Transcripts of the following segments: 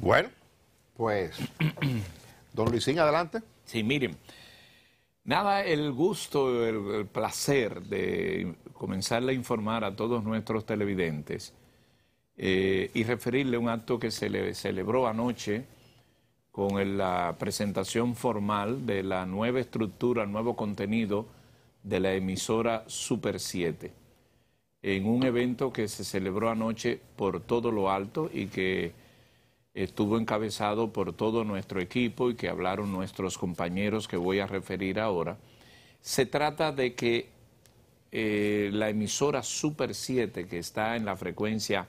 Bueno, pues, don Luisín, adelante. Sí, miren, nada, el gusto, el, placer de comenzarle a informar a todos nuestros televidentes eh, y referirle a un acto que se le celebró anoche con la presentación formal de la nueva estructura, nuevo contenido de la emisora Super 7, en un evento que se celebró anoche por todo lo alto y que estuvo encabezado por todo nuestro equipo y que hablaron nuestros compañeros que voy a referir ahora. Se trata de que eh, la emisora Super 7, que está en la frecuencia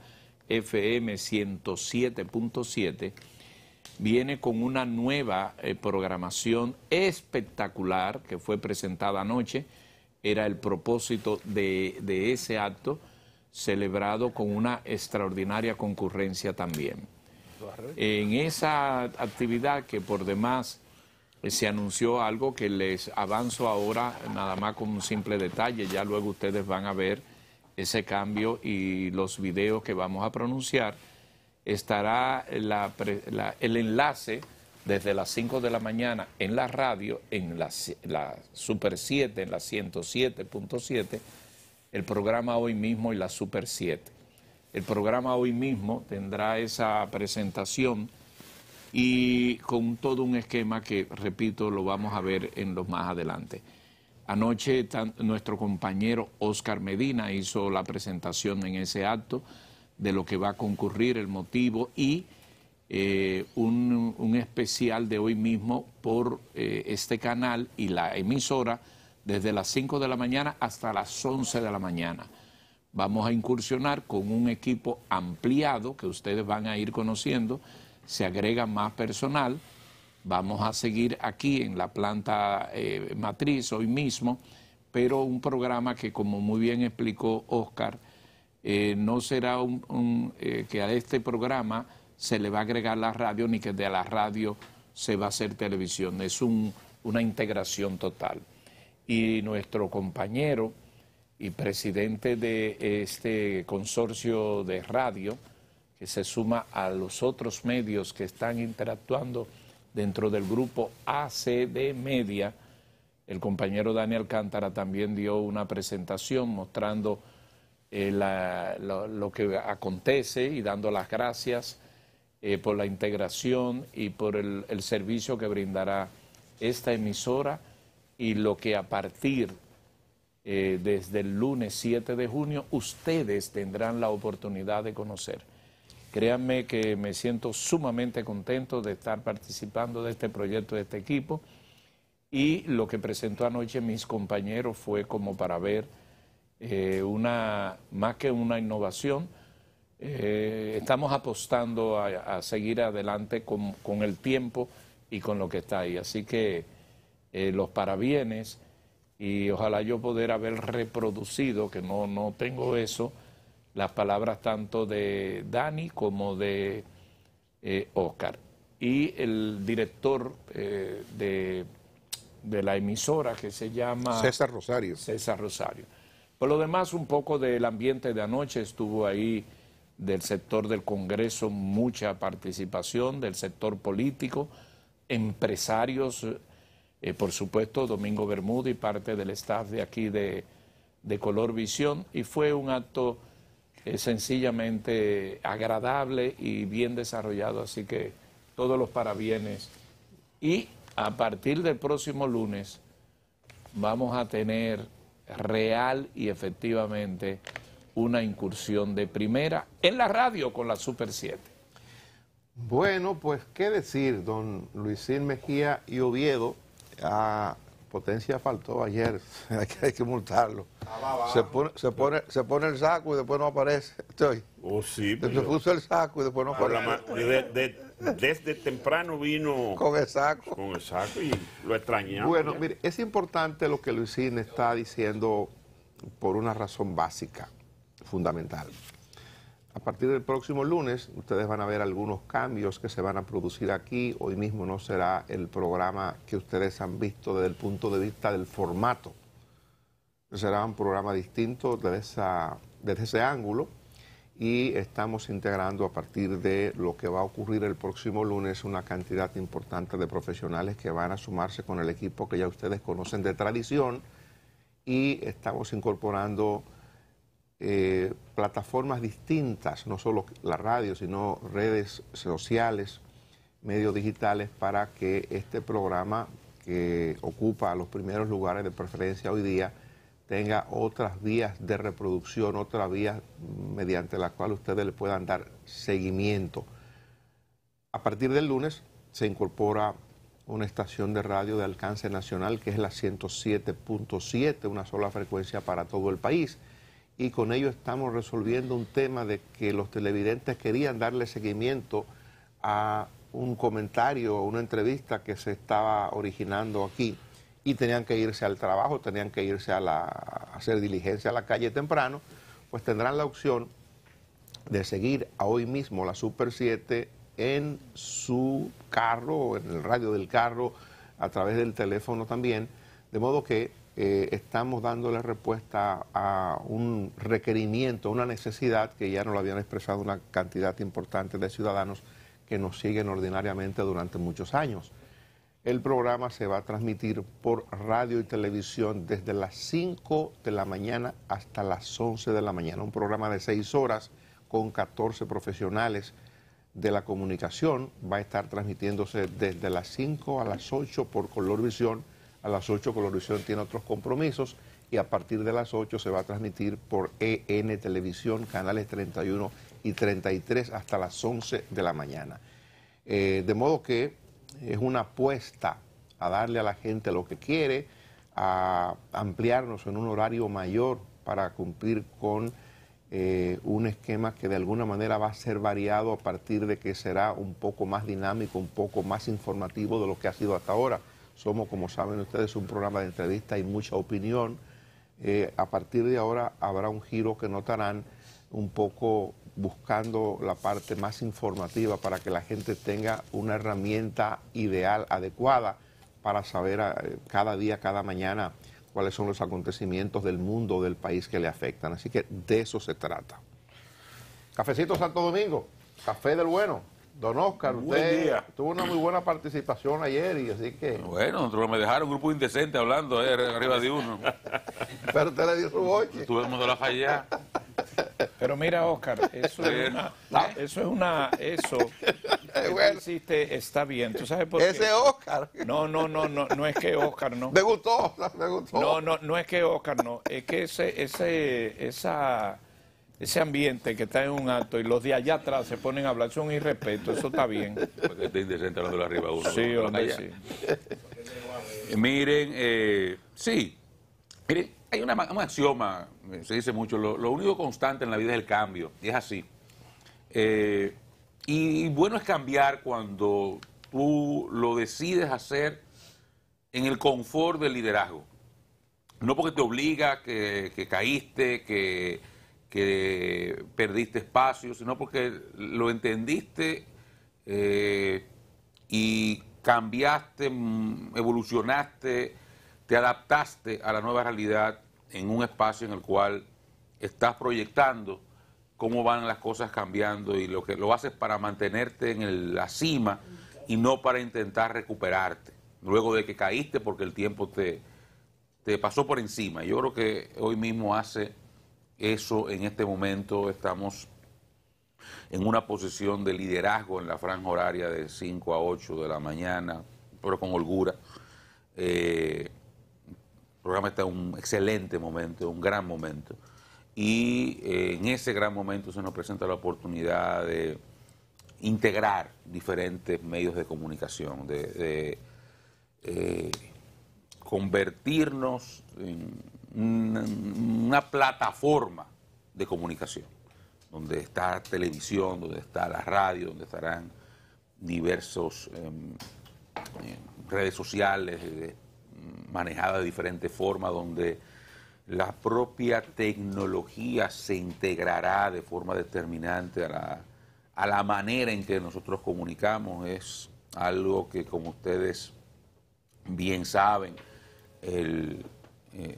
FM 107.7, viene con una nueva eh, programación espectacular que fue presentada anoche. Era el propósito de ese acto, celebrado con una extraordinaria concurrencia también en esa actividad que por demás eh, se anunció algo que les avanzo ahora nada más con un simple detalle, ya luego ustedes van a ver ese cambio y los videos que vamos a pronunciar, estará el enlace desde las 5 de la mañana en la radio, en la, la Super 7, en la 107.7, el programa hoy mismo y la Super 7. El programa hoy mismo tendrá esa presentación y con todo un esquema que, repito, lo vamos a ver en los más adelante. Anoche nuestro compañero Oscar Medina hizo la presentación en ese acto de lo que va a concurrir, el motivo y eh, un, especial de hoy mismo por eh, este canal y la emisora desde las 5 de la mañana hasta las 11 de la mañana vamos a incursionar con un equipo ampliado que ustedes van a ir conociendo, se agrega más personal, vamos a seguir aquí en la planta eh, matriz hoy mismo, pero un programa que como muy bien explicó Oscar, eh, no será un, eh, que a este programa se le va a agregar la radio ni que de la radio se va a hacer televisión, es un, una integración total. Y nuestro compañero y presidente de este consorcio de radio que se suma a los otros medios que están interactuando dentro del grupo ACD Media. El compañero Daniel Cántara también dio una presentación mostrando eh, lo, que acontece y dando las gracias eh, por la integración y por el, servicio que brindará esta emisora y lo que a partir eh, desde el lunes 7 de junio, ustedes tendrán la oportunidad de conocer. Créanme que me siento sumamente contento de estar participando de este proyecto, de este equipo, y lo que presentó anoche mis compañeros fue como para ver eh, una, más que una innovación, eh, estamos apostando a, seguir adelante con, el tiempo y con lo que está ahí. Así que los parabienes y ojalá yo poder haber reproducido, que no, no tengo eso, las palabras tanto de Dani como de eh, Oscar. Y el director eh, de, de, la emisora que se llama... César Rosario. César Rosario. Por lo demás, un poco del ambiente de anoche estuvo ahí del sector del Congreso, mucha participación del sector político, empresarios eh, por supuesto, Domingo Bermúdez y parte del staff de aquí de, Color Visión. Y fue un acto eh, sencillamente agradable y bien desarrollado. Así que todos los parabienes. Y a partir del próximo lunes vamos a tener real y efectivamente una incursión de primera en la radio con la Super 7. Bueno, pues qué decir, don Luisín Mejía y Oviedo Ah, potencia faltó ayer, hay que multarlo. Ah, se, pone, se, pone, el saco y después no aparece. Estoy. Oh, sí. Se pues puso el saco y después no aparece. desde temprano vino... Con el saco. Con el saco y lo extrañamos. Bueno, mire, es importante lo que Luisín está diciendo por una razón básica, fundamental. A partir del próximo lunes, ustedes van a ver algunos cambios que se van a producir aquí. Hoy mismo no será el programa que ustedes han visto desde el punto de vista del formato. Será un programa distinto desde, ese ángulo. Y estamos integrando a partir de lo que va a ocurrir el próximo lunes una cantidad importante de profesionales que van a sumarse con el equipo que ya ustedes conocen de tradición. Y estamos incorporando eh, plataformas distintas, no solo la radio, sino redes sociales, medios digitales, para que este programa que ocupa los primeros lugares de preferencia hoy día tenga otras vías de reproducción, otras vías mediante las cuales ustedes le puedan dar seguimiento. A partir del lunes se incorpora una estación de radio de alcance nacional que es la 107.7, una sola frecuencia para todo el país y con ello estamos resolviendo un tema de que los televidentes querían darle seguimiento a un comentario o una entrevista que se estaba originando aquí y tenían que irse al trabajo, tenían que irse a, la, hacer diligencia a la calle temprano, pues tendrán la opción de seguir a hoy mismo la Super 7 en su carro, en el radio del carro, a través del teléfono también, de modo que eh, estamos dándole respuesta a un requerimiento, una necesidad que ya nos lo habían expresado una cantidad importante de ciudadanos que nos siguen ordinariamente durante muchos años. El programa se va a transmitir por radio y televisión desde las 5 de la mañana hasta las 11 de la mañana, un programa de 6 horas con 14 profesionales de la comunicación. Va a estar transmitiéndose desde las 5 a las 8 por Color Visión a las 8 Colorvisión tiene otros compromisos y a partir de las 8 se va a transmitir por EN Televisión, canales 31 y 33 hasta las 11 de la mañana. Eh, de modo que es una apuesta a darle a la gente lo que quiere, a ampliarnos en un horario mayor para cumplir con eh, un esquema que de alguna manera va a ser variado a partir de que será un poco más dinámico, un poco más informativo de lo que ha sido hasta ahora. Somos, como saben ustedes, un programa de entrevista y mucha opinión. Eh, a partir de ahora habrá un giro que notarán un poco buscando la parte más informativa para que la gente tenga una herramienta ideal, adecuada, para saber eh, cada día, cada mañana, cuáles son los acontecimientos del mundo, del país que le afectan. Así que de eso se trata. Cafecito Santo Domingo, café del bueno. Don Oscar, usted tuvo una muy buena participación ayer y así que... Bueno, me dejaron un grupo indecente hablando eh, arriba de uno. Pero usted le dio su boche. de la falla. Pero mira, Oscar, eso es una... Eso es una... Eso... Bueno. está bien, ¿tú sabes por qué? Ese Oscar. No, no, no, no, no es que Oscar no. Me gustó, me gustó. No, no, no es que Oscar no, es que ese, ese, esa ese ambiente que está en un acto y los de allá atrás se ponen a hablar, son irrespeto, eso está bien. Porque está indecente de arriba uno. Sí, hombre, sí. Eh, miren, eh, sí, miren, hay un axioma, eh, se dice mucho, lo, único constante en la vida es el cambio, y es así. y, bueno es cambiar cuando tú lo decides hacer en el confort del liderazgo. No porque te obliga, que, que caíste, que que perdiste espacio, sino porque lo entendiste eh, y cambiaste, mm, evolucionaste, te adaptaste a la nueva realidad en un espacio en el cual estás proyectando cómo van las cosas cambiando y lo que lo haces para mantenerte en la cima y no para intentar recuperarte luego de que caíste porque el tiempo te, te pasó por encima. Yo creo que hoy mismo hace eso en este momento estamos en una posición de liderazgo en la franja horaria de 5 a 8 de la mañana, pero con holgura. Eh, el programa está en un excelente momento, un gran momento. Y eh, en ese gran momento se nos presenta la oportunidad de integrar diferentes medios de comunicación, de, eh, convertirnos en una, plataforma de comunicación, donde está televisión, donde está la radio, donde estarán diversos em, em, redes sociales eh, manejadas de diferentes formas, donde la propia tecnología se integrará de forma determinante a la, a la manera en que nosotros comunicamos. Es algo que, como ustedes bien saben, el eh,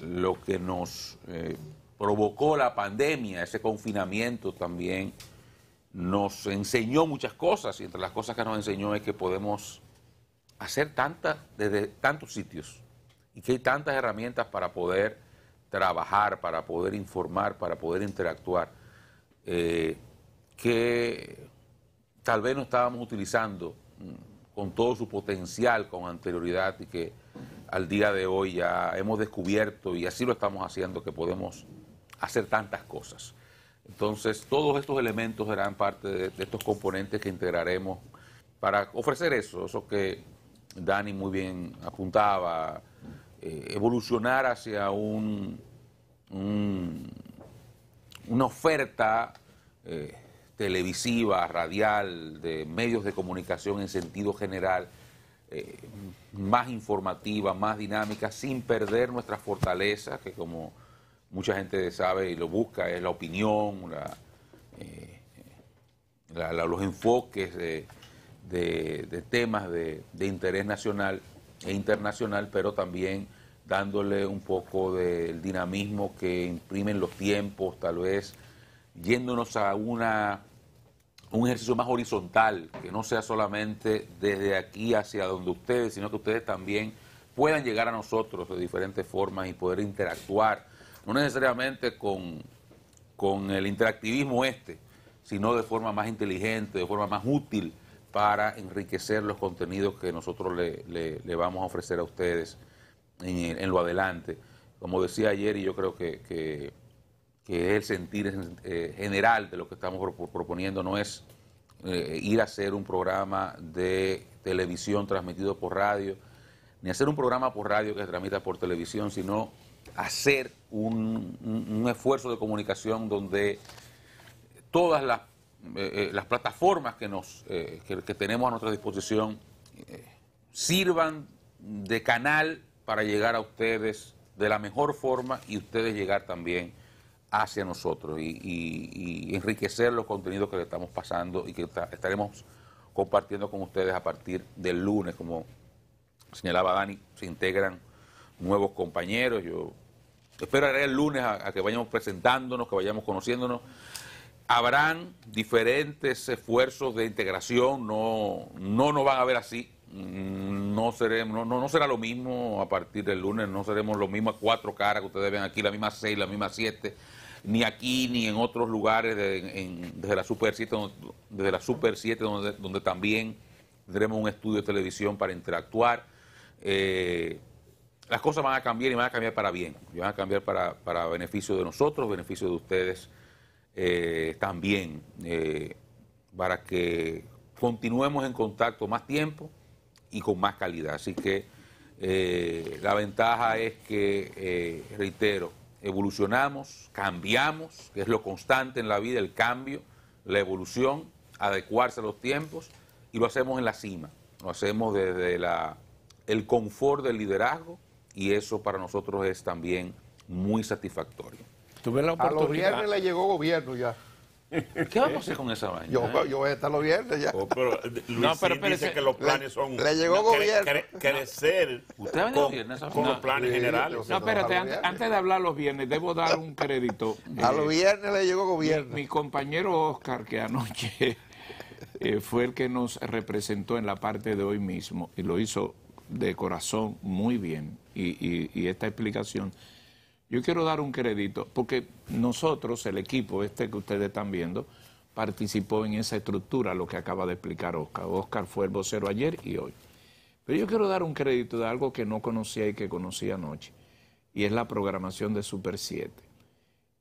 lo que nos eh, provocó la pandemia, ese confinamiento también, nos enseñó muchas cosas y entre las cosas que nos enseñó es que podemos hacer tantas desde tantos sitios y que hay tantas herramientas para poder trabajar, para poder informar, para poder interactuar, eh, que tal vez no estábamos utilizando mm, con todo su potencial con anterioridad y que al día de hoy ya hemos descubierto, y así lo estamos haciendo, que podemos hacer tantas cosas. Entonces, todos estos elementos serán parte de, estos componentes que integraremos para ofrecer eso, eso que Dani muy bien apuntaba, eh, evolucionar hacia un, una oferta eh, televisiva, radial, de medios de comunicación en sentido general, más informativa, más dinámica, sin perder nuestras fortalezas, que como mucha gente sabe y lo busca, es la opinión, eh, los enfoques de, temas de, interés nacional e internacional, pero también dándole un poco del dinamismo que imprimen los tiempos, tal vez yéndonos a una un ejercicio más horizontal, que no sea solamente desde aquí hacia donde ustedes, sino que ustedes también puedan llegar a nosotros de diferentes formas y poder interactuar, no necesariamente con, con el interactivismo este, sino de forma más inteligente, de forma más útil para enriquecer los contenidos que nosotros le, vamos a ofrecer a ustedes en, lo adelante. Como decía ayer, y yo creo que que es el sentir eh, general de lo que estamos proponiendo no es eh, ir a hacer un programa de televisión transmitido por radio, ni hacer un programa por radio que se transmita por televisión, sino hacer un, esfuerzo de comunicación donde todas las, eh, plataformas que, nos, que, tenemos a nuestra disposición sirvan de canal para llegar a ustedes de la mejor forma y ustedes llegar también hacia nosotros y, enriquecer los contenidos que le estamos pasando y que estaremos compartiendo con ustedes a partir del lunes. Como señalaba Dani, se integran nuevos compañeros. Yo esperaré el lunes a, que vayamos presentándonos, que vayamos conociéndonos. Habrán diferentes esfuerzos de integración, no, no nos van a ver así, mm, no, seremos, no, no, será lo mismo a partir del lunes, no seremos lo mismo cuatro caras que ustedes ven aquí, la misma seis, la misma siete, ni aquí ni en otros lugares desde la Super 7, desde la Super 7 donde, donde también tendremos un estudio de televisión para interactuar. Eh, las cosas van a cambiar y van a cambiar para bien, van a cambiar para, para beneficio de nosotros, beneficio de ustedes eh, también, eh, para que continuemos en contacto más tiempo y con más calidad. Así que la ventaja es que, reitero, evolucionamos, cambiamos, que es lo constante en la vida, el cambio, la evolución, adecuarse a los tiempos, y lo hacemos en la cima, lo hacemos desde la, el confort del liderazgo, y eso para nosotros es también muy satisfactorio. Tuve la oportunidad. A los le llegó gobierno ya. ¿Qué vamos a hacer con esa vaina? Eh? Yo, voy a estar los viernes ya. Oh, pero, Luis no, pero, dice que los planes son. Le, llegó gobierno. crecer. ¿Usted con, los viernes? Con no. los planes generales. No, espérate, antes, de hablar los viernes, debo dar un crédito. a los eh, viernes le llegó gobierno. Mi, compañero Oscar, que anoche eh, fue el que nos representó en la parte de hoy mismo, y lo hizo de corazón muy bien, y, y, y esta explicación yo quiero dar un crédito, porque nosotros, el equipo este que ustedes están viendo, participó en esa estructura, lo que acaba de explicar Oscar. Oscar fue el vocero ayer y hoy. Pero yo quiero dar un crédito de algo que no conocía y que conocí anoche, y es la programación de Super 7.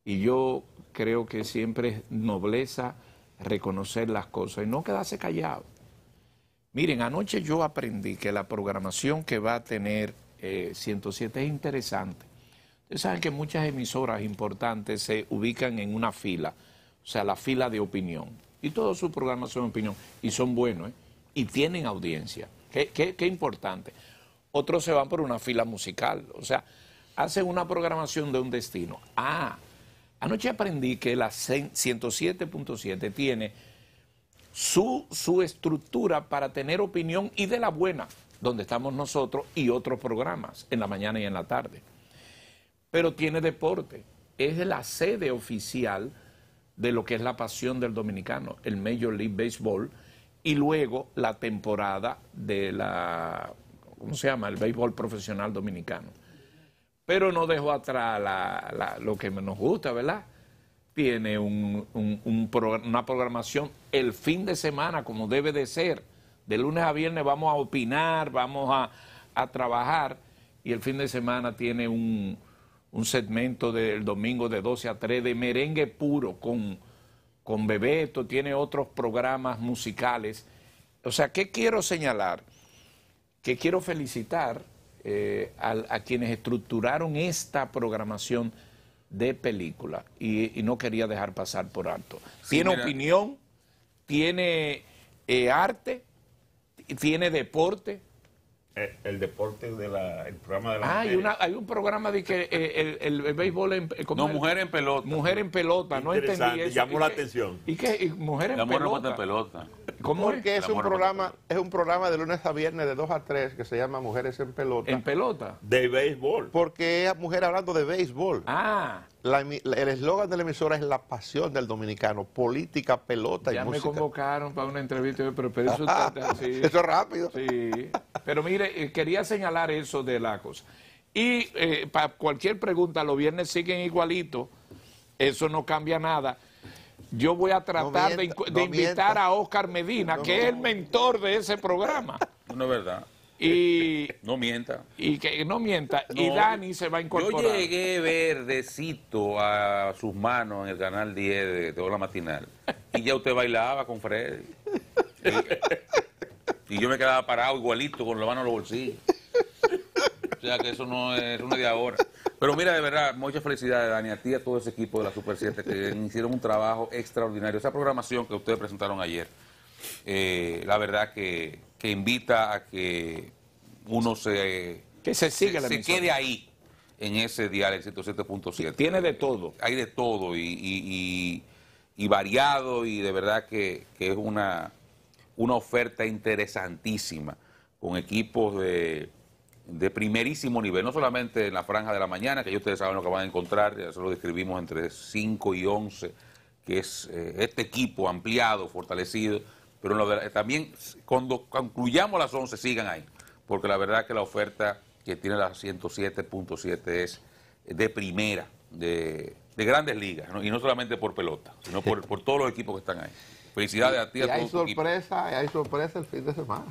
Y yo creo que siempre es nobleza reconocer las cosas y no quedarse callado. Miren, anoche yo aprendí que la programación que va a tener 107 eh, es interesante, Ustedes saben que muchas emisoras importantes se ubican en una fila, o sea, la fila de opinión. Y todos sus programas son opinión y son buenos, ¿eh? y tienen audiencia. ¿Qué, importante. Otros se van por una fila musical, o sea, hacen una programación de un destino. Ah, anoche aprendí que la 107.7 tiene su estructura para tener opinión y de la buena, donde estamos nosotros y otros programas, en la mañana y en la tarde pero tiene deporte. Es la sede oficial de lo que es la pasión del dominicano, el Major League Baseball, y luego la temporada de la, ¿cómo se llama?, el béisbol profesional dominicano. Pero no DEJO atrás lo que nos gusta, ¿verdad? Tiene una programación el fin de semana, como debe de ser. De lunes a viernes vamos a opinar, vamos a trabajar, y el fin de semana tiene un, un segmento del domingo de 12 a 3 de merengue puro con, Bebeto, tiene otros programas musicales. O sea, ¿qué quiero señalar? Que quiero felicitar eh, a, quienes estructuraron esta programación de película y, no quería dejar pasar por alto. tiene opinión, tiene eh, arte, tiene deporte, eh, el, deporte de la, el programa de la ah, hay, un programa de que eh, el, béisbol en, eh, no mujer en pelota mujer en pelota no entendí eso llamó la atención y que mujeres mujer en pelota. pelota. cómo es, es un programa es un programa de lunes a viernes de 2 a 3 que se llama mujeres en pelota en pelota de béisbol porque es mujer hablando de béisbol ah el eslogan de la emisora es la pasión del dominicano, política, pelota y música. Ya me convocaron para una entrevista, pero, pero eso, eso es rápido. Sí. Pero mire, eh, quería señalar eso de la cosa. Y eh, para cualquier pregunta, los viernes siguen igualito, eso no cambia nada. Yo voy a tratar de, invitar a Oscar Medina, que es el mentor de ese programa. No es verdad. Y, eh, no mienta. Y que no mienta. y Dani se va a incorporar. Yo llegué verdecito a sus manos en el canal 10 de toda matinal. Y ya usted bailaba con Freddy. Y yo me quedaba parado igualito con la mano en los bolsillos. o sea que eso no es una de ahora. Pero mira, de verdad, muchas felicidades, Dani, a ti y a todo ese equipo de la Super 7 que hicieron un trabajo extraordinario. Esa programación que ustedes presentaron ayer, eh, la verdad que, invita a que uno se, que se, siga se, quede ahí, en ese diario, el 107.7. Tiene de todo. Hay de todo y, y variado y de verdad que es una una oferta interesantísima con equipos de, primerísimo nivel, no solamente en la franja de la mañana, que ya ustedes saben lo que van a encontrar, ya se lo describimos entre 5 y 11, que es eh, este equipo ampliado, fortalecido, pero también cuando concluyamos las 11 sigan ahí, porque la verdad que la oferta que tiene la 107.7 es de primera, de, grandes ligas, y no solamente por pelota, sino por todos los equipos que están ahí. Felicidades a ti. Y, a y hay sorpresa, y hay sorpresa el fin de semana.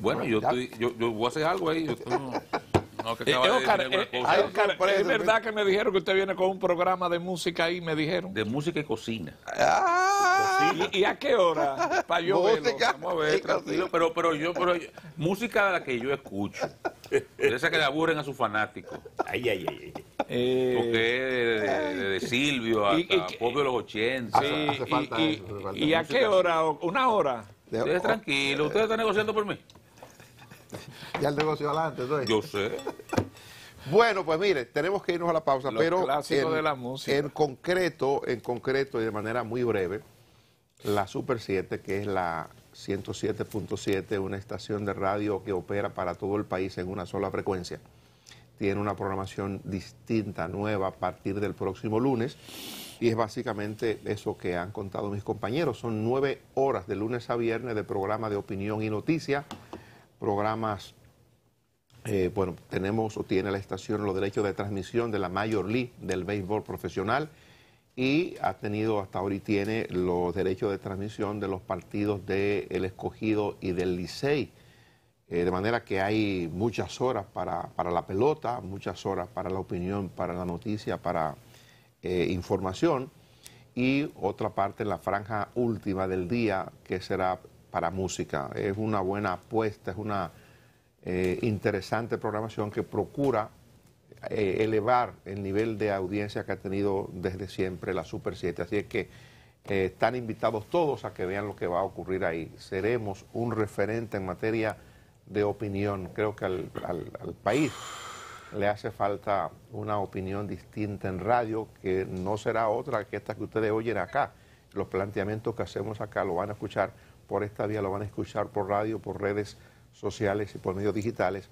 Bueno, pues yo, estoy, yo, yo, voy a hacer algo ahí. Yo no, que eh, eh, Oscar, eh, es verdad que me dijeron que usted viene con un programa de música ahí, me dijeron. De música y cocina. Ah, ¿Y, a qué hora? Para yo verlo. Vamos a ver, eh, tranquilo. Pero, pero yo, pero música de la que yo escucho. De esa que le aburren a sus fanáticos. Ay, ay, ay. ay. Porque eh, de, de, Silvio hasta Pop de los 80. falta y, a qué hora? ¿Una hora? Ustedes tranquilos, ustedes están negociando por mí. Ya el negocio adelante, Yo sé. Bueno, pues mire, tenemos que irnos a la pausa, pero de la música. en concreto, en concreto y de manera muy breve, la Super 7, que es la 107.7, una estación de radio que opera para todo el país en una sola frecuencia. Tiene una programación distinta, nueva, a partir del próximo lunes. Y es básicamente eso que han contado mis compañeros. Son nueve horas de lunes a viernes de programa de opinión y noticia. Programas, eh, bueno, tenemos o tiene la estación los derechos de transmisión de la Major League del béisbol profesional y ha tenido hasta ahora y tiene los derechos de transmisión de los partidos del escogido y del Licey. Eh, de manera que hay muchas horas para, la pelota, muchas horas para la opinión, para la noticia, para eh, información y otra parte en la franja última del día que será para música. Es una buena apuesta, es una eh, interesante programación que procura eh, elevar el nivel de audiencia que ha tenido desde siempre la Super 7. Así es que eh, están invitados todos a que vean lo que va a ocurrir ahí. Seremos un referente en materia de opinión. Creo que al, al país le hace falta una opinión distinta en radio, que no será otra que esta que ustedes oyen acá. Los planteamientos que hacemos acá lo van a escuchar por esta vía, lo van a escuchar por radio, por redes sociales y por medios digitales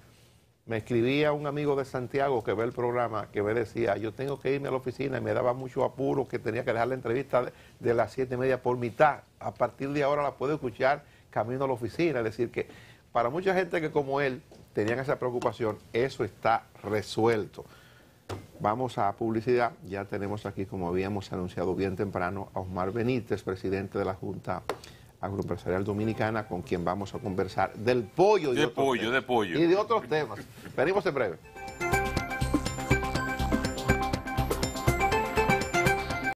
me escribía un amigo de Santiago que ve el programa, que me decía, yo tengo que irme a la oficina y me daba mucho apuro que tenía que dejar la entrevista de, las siete y media por mitad. A partir de ahora la puedo escuchar camino a la oficina. Es decir, que para mucha gente que como él tenían esa preocupación, eso está resuelto. Vamos a publicidad. Ya tenemos aquí, como habíamos anunciado bien temprano, a Osmar Benítez, presidente de la Junta agroempresarial dominicana, con quien vamos a conversar del pollo. Y de, pollo, de pollo. Y de otros temas. Venimos en breve.